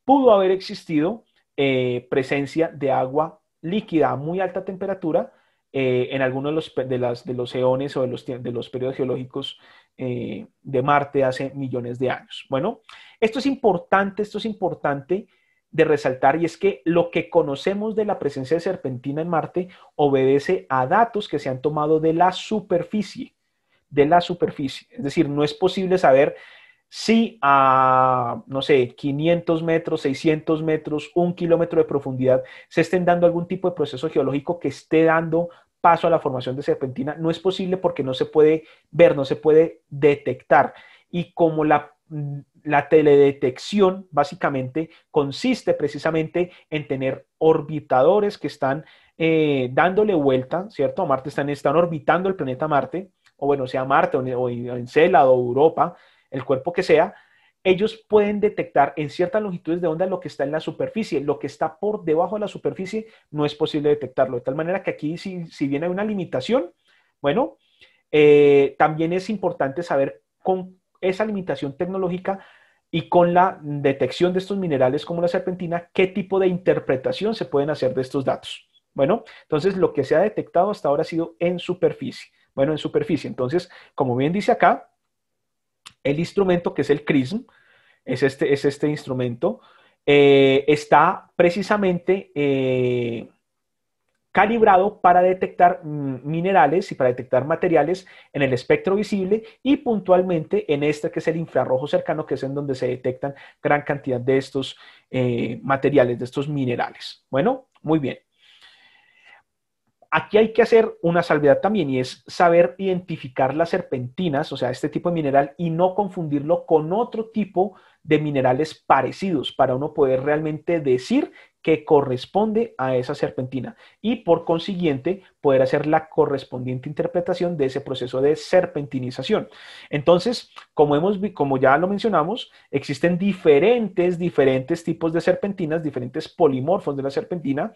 pudo haber existido eh, presencia de agua líquida a muy alta temperatura eh, en algunos de los, de, de los eones o de los, de los periodos geológicos eh, de Marte hace millones de años. Bueno, esto es importante, esto es importante de resaltar y es que lo que conocemos de la presencia de serpentina en Marte obedece a datos que se han tomado de la superficie, de la superficie. Es decir, no es posible saber si a, no sé, 500 metros, 600 metros, un kilómetro de profundidad se estén dando algún tipo de proceso geológico que esté dando paso a la formación de serpentina no es posible porque no se puede ver, no se puede detectar. Y como la, mm, teledetección básicamente consiste precisamente en tener orbitadores que están eh, dándole vuelta, ¿cierto? A Marte están, orbitando el planeta Marte, o bueno, sea Marte o, o o Europa, el cuerpo que sea, ellos pueden detectar en ciertas longitudes de onda lo que está en la superficie. Lo que está por debajo de la superficie no es posible detectarlo. De tal manera que aquí, si, bien hay una limitación, bueno, eh, también es importante saber con esa limitación tecnológica y con la detección de estos minerales como la serpentina, qué tipo de interpretación se pueden hacer de estos datos. Bueno, entonces lo que se ha detectado hasta ahora ha sido en superficie. Bueno, en superficie. Entonces, como bien dice acá, el instrumento que es el CRISM, es este, es este instrumento, eh, está precisamente eh, calibrado para detectar mm, minerales y para detectar materiales en el espectro visible y puntualmente en este que es el infrarrojo cercano, que es en donde se detectan gran cantidad de estos eh, materiales, de estos minerales. Bueno, muy bien aquí hay que hacer una salvedad también y es saber identificar las serpentinas, o sea, este tipo de mineral, y no confundirlo con otro tipo de minerales parecidos para uno poder realmente decir que corresponde a esa serpentina y por consiguiente poder hacer la correspondiente interpretación de ese proceso de serpentinización. Entonces, como, hemos, como ya lo mencionamos, existen diferentes, diferentes tipos de serpentinas, diferentes polimorfos de la serpentina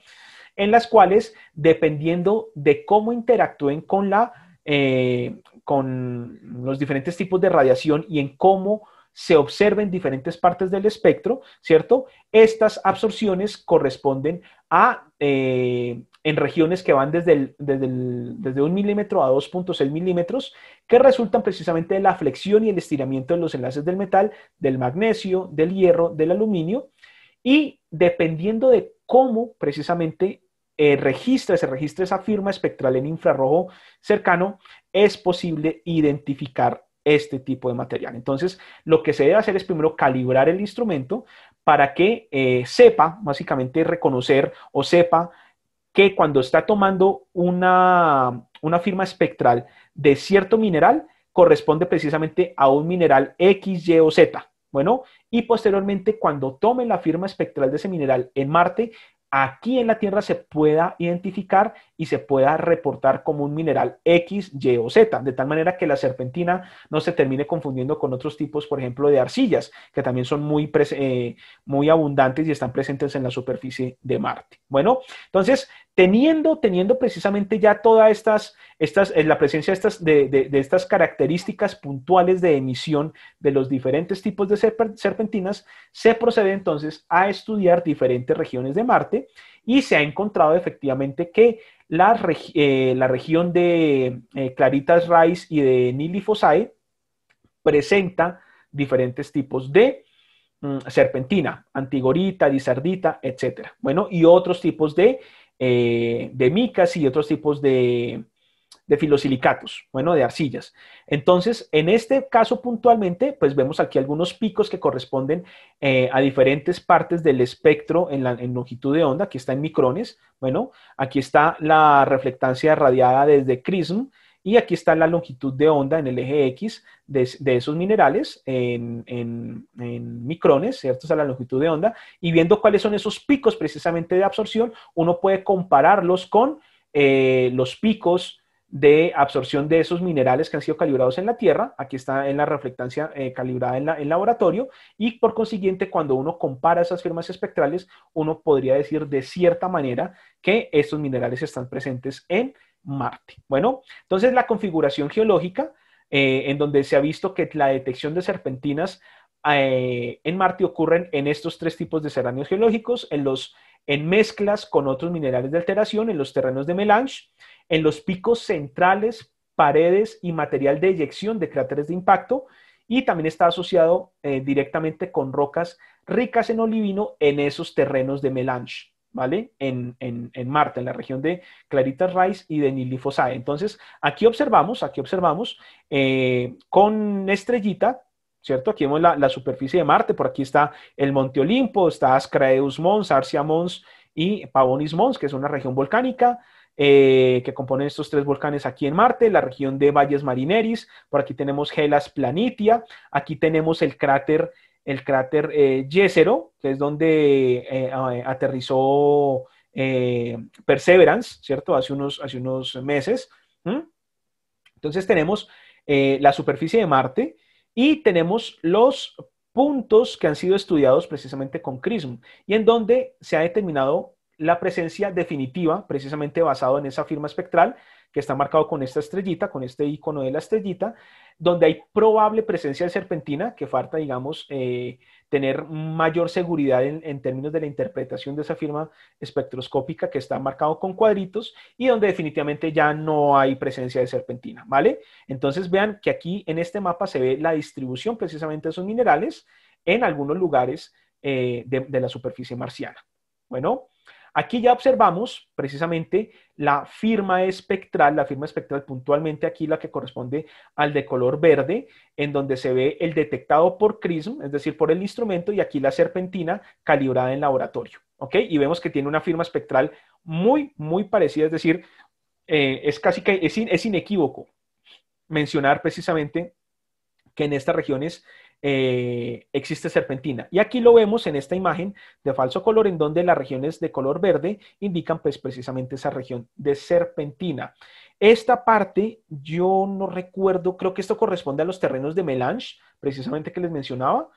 en las cuales, dependiendo de cómo interactúen con, la, eh, con los diferentes tipos de radiación y en cómo se observen diferentes partes del espectro, ¿cierto? Estas absorciones corresponden a, eh, en regiones que van desde, el, desde, milímetro a 2.6 milímetros, que resultan precisamente de la flexión y el estiramiento de los enlaces del metal, del magnesio, del hierro, del aluminio, y dependiendo de cómo precisamente eh, registra, se registra esa firma espectral en infrarrojo cercano, es posible identificar este tipo de material. Entonces, lo que se debe hacer es primero calibrar el instrumento para que eh, sepa, básicamente, reconocer o sepa que cuando está tomando una, una firma espectral de cierto mineral, corresponde precisamente a un mineral X, Y o Z. Bueno, y posteriormente, cuando tome la firma espectral de ese mineral en Marte, aquí en la Tierra se pueda identificar y se pueda reportar como un mineral X, Y o Z, de tal manera que la serpentina no se termine confundiendo con otros tipos, por ejemplo, de arcillas, que también son muy, eh, muy abundantes y están presentes en la superficie de Marte. Bueno, entonces, teniendo, teniendo precisamente ya todas estas, estas eh, la presencia de estas características puntuales de emisión de los diferentes tipos de serpentinas, se procede entonces a estudiar diferentes regiones de Marte y se ha encontrado efectivamente que la, eh, la región de eh, Claritas Rice y de Nilifosae presenta diferentes tipos de mm, serpentina, antigorita, disardita, etc. Bueno, y otros tipos de, eh, de micas y otros tipos de, de filosilicatos, bueno, de arcillas. Entonces, en este caso puntualmente, pues vemos aquí algunos picos que corresponden eh, a diferentes partes del espectro en, longitud de onda, aquí está en micrones, bueno, aquí está la reflectancia radiada desde CRISM, y aquí está la longitud de onda en el eje X de, esos minerales en, micrones, ¿cierto? a la longitud de onda. Y viendo cuáles son esos picos precisamente de absorción, uno puede compararlos con eh, los picos de absorción de esos minerales que han sido calibrados en la Tierra. Aquí está en la reflectancia eh, calibrada en, el laboratorio y por consiguiente cuando uno compara esas firmas espectrales, uno podría decir de cierta manera que estos minerales están presentes en Marte. Bueno, entonces la configuración geológica, eh, en donde se ha visto que la detección de serpentinas eh, en Marte ocurren en estos tres tipos de serranios geológicos, en los en mezclas con otros minerales de alteración en los terrenos de melange en los picos centrales, paredes y material de eyección de cráteres de impacto y también está asociado eh, directamente con rocas ricas en olivino en esos terrenos de Melange. ¿vale? En, Marte, en, la región de Claritas Rice y de Nilifosae. Entonces, aquí observamos, aquí observamos eh, con estrellita, ¿cierto? Aquí vemos la, la, superficie de Marte, por aquí está el Monte Olimpo, está Ascraeus Mons, Arcia Mons y Pavonis Mons, que es una región volcánica. Eh, que componen estos tres volcanes aquí en Marte, la región de Valles Marineris, por aquí tenemos Gelas Planitia, aquí tenemos el cráter el cráter eh, que es donde eh, aterrizó Perseverance, ¿cierto? Hace unos, hace unos meses. Entonces tenemos la superficie de Marte y tenemos los puntos que han sido estudiados precisamente con CRISM y en donde se ha determinado la presencia definitiva, precisamente basado en esa firma espectral que está marcado con esta estrellita, con este icono de la estrellita, donde hay probable presencia de serpentina, que falta, digamos, eh, tener mayor seguridad en, términos de la interpretación de esa firma espectroscópica que está marcado con cuadritos y donde definitivamente ya no hay presencia de serpentina, ¿vale? Entonces vean que aquí en este mapa se ve la distribución precisamente de esos minerales en algunos lugares eh, de, de la superficie marciana. Bueno, Aquí ya observamos precisamente la firma espectral, la firma espectral puntualmente aquí la que corresponde al de color verde, en donde se ve el detectado por CRISM, es decir, por el instrumento, y aquí la serpentina calibrada en laboratorio. ¿Ok? Y vemos que tiene una firma espectral muy, muy parecida, es decir, eh, es casi que es, es inequívoco mencionar precisamente que en estas regiones eh, existe serpentina. Y aquí lo vemos en esta imagen de falso color, en donde las regiones de color verde indican pues, precisamente esa región de serpentina. Esta parte yo no recuerdo, creo que esto corresponde a los terrenos de Melange, precisamente que les mencionaba.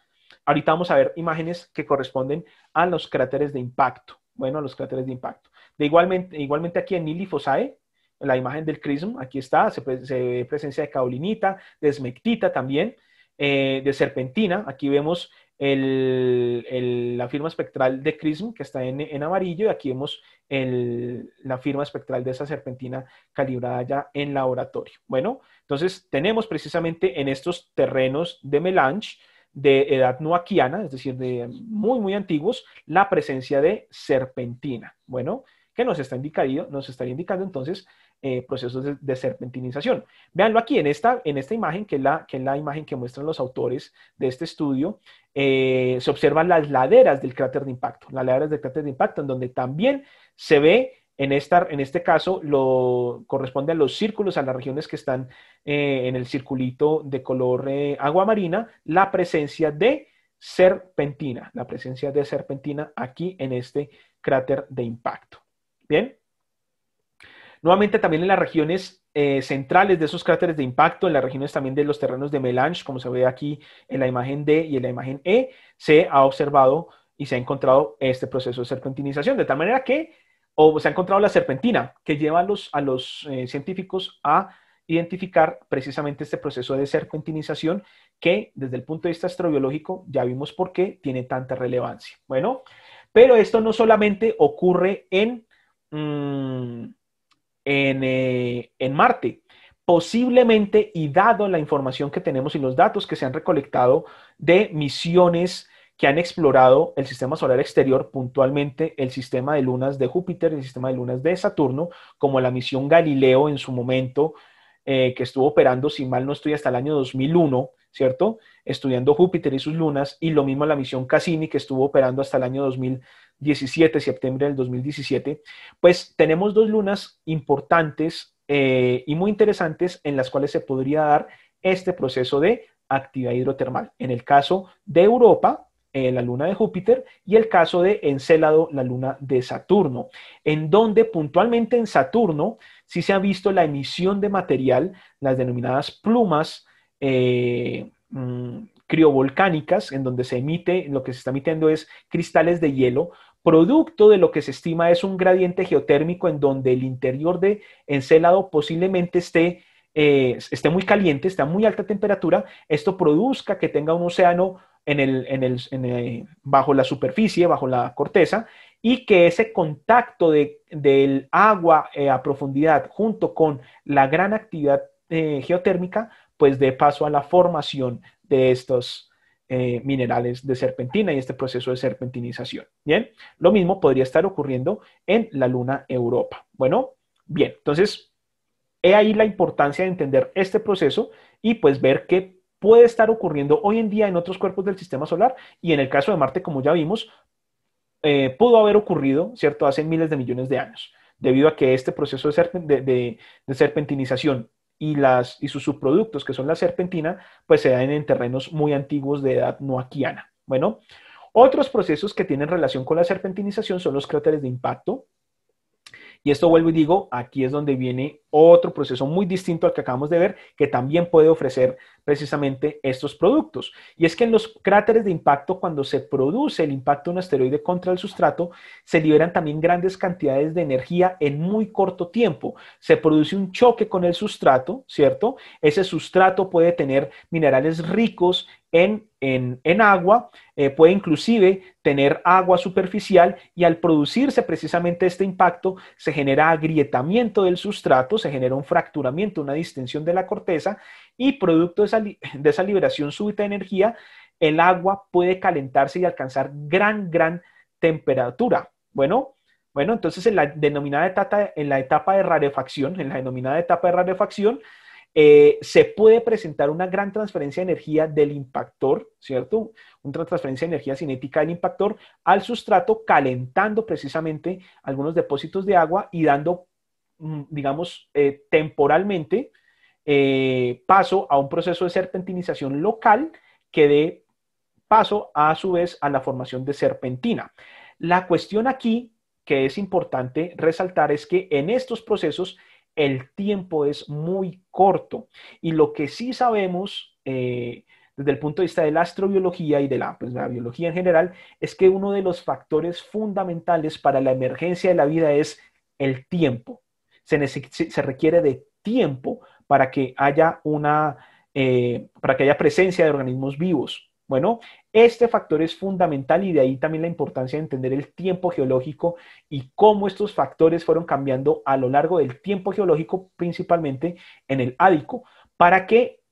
Ahorita vamos a ver imágenes que corresponden a los cráteres de impacto. Bueno, a los cráteres de impacto. De igualmente, igualmente aquí en Nilifosae, la imagen del crism, aquí está, se, ve presencia de caolinita, de esmectita también, eh, de serpentina. Aquí vemos el, la firma espectral de Crism, que está en, amarillo, y aquí vemos el, la firma espectral de esa serpentina calibrada ya en laboratorio. Bueno, entonces tenemos precisamente en estos terrenos de melange de edad noaquiana, es decir, de muy, muy antiguos, la presencia de serpentina. Bueno, que nos está, indicado, nos estaría indicando entonces eh, procesos de, serpentinización. Véanlo aquí en esta, en esta imagen, que es, la, que la imagen que muestran los autores de este estudio, eh, se observan las laderas del cráter de impacto, las laderas del cráter de impacto, en donde también se ve, en, en este caso, lo corresponde a los círculos, a las regiones que están eh, en el circulito de color agua marina, la presencia de serpentina, la presencia de serpentina aquí en este cráter de impacto. Bien. Nuevamente también en las regiones eh, centrales de esos cráteres de impacto, en las regiones también de los terrenos de Melange, como se ve aquí en la imagen D y en la imagen E, se ha observado y se ha encontrado este proceso de serpentinización, de tal manera que o se ha encontrado la serpentina que lleva a los, a los eh, científicos a identificar precisamente este proceso de serpentinización que desde el punto de vista astrobiológico ya vimos por qué tiene tanta relevancia. Bueno, pero esto no solamente ocurre en... Mm, eh, en, Marte. Posiblemente, y dado la información que tenemos y los datos que se han recolectado de misiones que han explorado el sistema solar exterior, puntualmente el sistema de lunas de Júpiter y el sistema de lunas de Saturno, como la misión Galileo en su momento, eh, que estuvo operando, si mal no estoy, hasta el año 2001, ¿cierto? Estudiando Júpiter y sus lunas, y lo mismo la misión Cassini, que estuvo operando hasta el año 2000. 17 de septiembre del 2017, pues tenemos dos lunas importantes eh, y muy interesantes en las cuales se podría dar este proceso de actividad hidrotermal. En el caso de Europa, eh, la luna de Júpiter, y el caso de Encélado, la luna de Saturno, en donde puntualmente en Saturno sí se ha visto la emisión de material, las denominadas plumas, eh, mm, criovolcánicas, en donde se emite, lo que se está emitiendo es cristales de hielo, producto de lo que se estima es un gradiente geotérmico en donde el interior de Encélado posiblemente esté, eh, esté muy caliente, está a muy alta temperatura, esto produzca que tenga un océano bajo la superficie, bajo la corteza, y que ese contacto del agua eh, a profundidad junto con la gran actividad eh, geotérmica, pues de paso a la formación de estos eh, minerales de serpentina y este proceso de serpentinización. Bien, lo mismo podría estar ocurriendo en la luna Europa. Bueno, bien, entonces, he ahí la importancia de entender este proceso y pues ver qué puede estar ocurriendo hoy en día en otros cuerpos del sistema solar y en el caso de Marte, como ya vimos, eh, pudo haber ocurrido, ¿cierto?, hace miles de millones de años, debido a que este proceso de serpentinización y, las, y sus subproductos, que son la serpentina, pues se dan en terrenos muy antiguos de edad noaquiana. Bueno, otros procesos que tienen relación con la serpentinización son los cráteres de impacto, y esto vuelvo y digo, aquí es donde viene otro proceso muy distinto al que acabamos de ver, que también puede ofrecer precisamente estos productos. Y es que en los cráteres de impacto, cuando se produce el impacto de un asteroide contra el sustrato, se liberan también grandes cantidades de energía en muy corto tiempo. Se produce un choque con el sustrato, ¿cierto? Ese sustrato puede tener minerales ricos en, agua, eh, puede inclusive tener agua superficial y al producirse precisamente este impacto se genera agrietamiento del sustrato, se genera un fracturamiento, una distensión de la corteza y producto de esa, liberación súbita de energía, el agua puede calentarse y alcanzar gran, gran temperatura. Bueno, bueno, entonces en la denominada etapa, en la etapa de rarefacción, en la denominada etapa de rarefacción, eh, se puede presentar una gran transferencia de energía del impactor, ¿cierto? Una transferencia de energía cinética del impactor al sustrato, calentando precisamente algunos depósitos de agua y dando, mm, digamos, eh, temporalmente eh, paso a un proceso de serpentinización local que dé paso a su vez a la formación de serpentina. La cuestión aquí que es importante resaltar es que en estos procesos el tiempo es muy corto. Y lo que sí sabemos eh, desde el punto de vista de la astrobiología y de pues, la, biología en general es que uno de los factores fundamentales para la emergencia de la vida es el tiempo. Se, requiere de tiempo para que haya eh, para que haya presencia de organismos vivos. Bueno, este factor es fundamental y de ahí también la importancia de entender el tiempo geológico y cómo estos factores fueron cambiando a lo largo del tiempo geológico, principalmente en el ádico, para que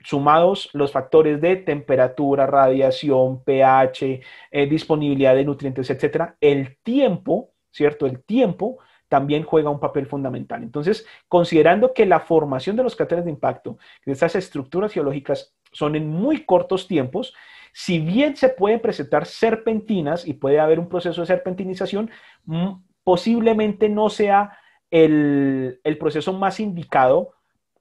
sumados los factores de temperatura, radiación, pH, eh, disponibilidad de nutrientes, etcétera, el tiempo, ¿cierto? El tiempo también juega un papel fundamental. Entonces, considerando que la formación de los cráteres de impacto, de estas estructuras geológicas son en muy cortos tiempos. Si bien se pueden presentar serpentinas y puede haber un proceso de serpentinización, mm, posiblemente no sea el, proceso más indicado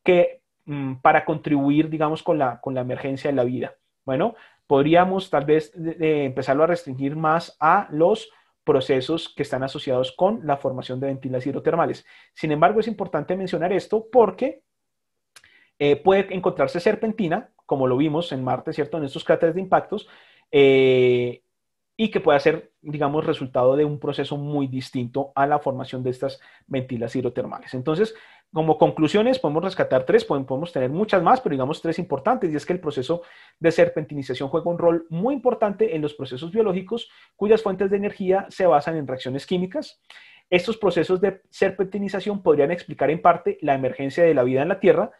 que, mm, para contribuir, digamos, con la, emergencia de la vida. Bueno, podríamos tal vez empezarlo a restringir más a los procesos que están asociados con la formación de ventilas hidrotermales. Sin embargo, es importante mencionar esto porque eh, puede encontrarse serpentina como lo vimos en Marte, ¿cierto? En estos cráteres de impactos, eh, y que puede ser, digamos, resultado de un proceso muy distinto a la formación de estas ventilas hidrotermales. Entonces, como conclusiones, podemos rescatar tres, podemos tener muchas más, pero digamos tres importantes, y es que el proceso de serpentinización juega un rol muy importante en los procesos biológicos cuyas fuentes de energía se basan en reacciones químicas. Estos procesos de serpentinización podrían explicar en parte la emergencia de la vida en la Tierra,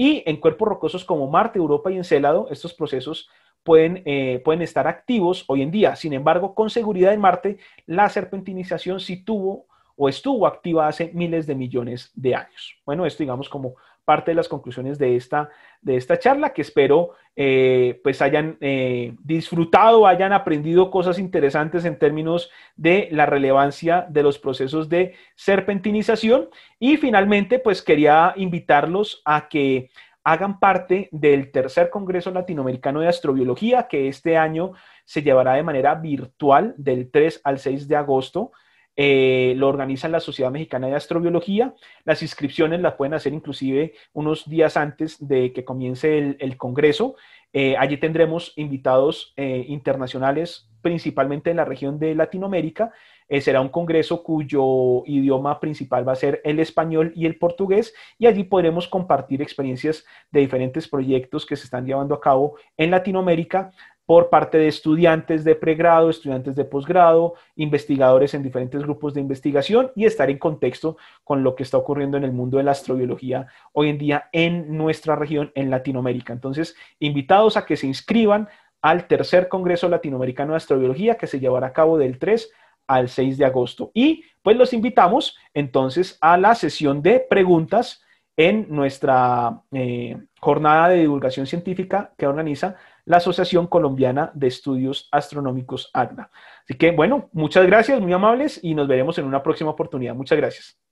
y en cuerpos rocosos como Marte, Europa y Encélado, estos procesos pueden, eh, pueden estar activos hoy en día. Sin embargo, con seguridad en Marte, la serpentinización sí tuvo o estuvo activa hace miles de millones de años. Bueno, esto digamos como parte de las conclusiones de esta, de esta charla, que espero eh, pues hayan eh, disfrutado, hayan aprendido cosas interesantes en términos de la relevancia de los procesos de serpentinización. Y finalmente, pues quería invitarlos a que hagan parte del tercer Congreso Latinoamericano de Astrobiología, que este año se llevará de manera virtual del 3 al 6 de agosto eh, lo organiza la Sociedad Mexicana de Astrobiología. Las inscripciones las pueden hacer inclusive unos días antes de que comience el, Congreso. Eh, allí tendremos invitados eh, internacionales, principalmente en la región de Latinoamérica. será un congreso cuyo idioma principal va a ser el español y el portugués, y allí podremos compartir experiencias de diferentes proyectos que se están llevando a cabo en Latinoamérica, por parte de estudiantes de pregrado, estudiantes de posgrado, investigadores en diferentes grupos de investigación y estar en contexto con lo que está ocurriendo en el mundo de la astrobiología hoy en día en nuestra región, en Latinoamérica. Entonces, invitados a que se inscriban al tercer Congreso Latinoamericano de Astrobiología que se llevará a cabo del 3 al 6 de agosto. Y pues los invitamos entonces a la sesión de preguntas en nuestra eh, jornada de divulgación científica que organiza la Asociación Colombiana de Estudios Astronómicos ACNA. Así que, bueno, muchas gracias, muy amables, y nos veremos en una próxima oportunidad. Muchas gracias.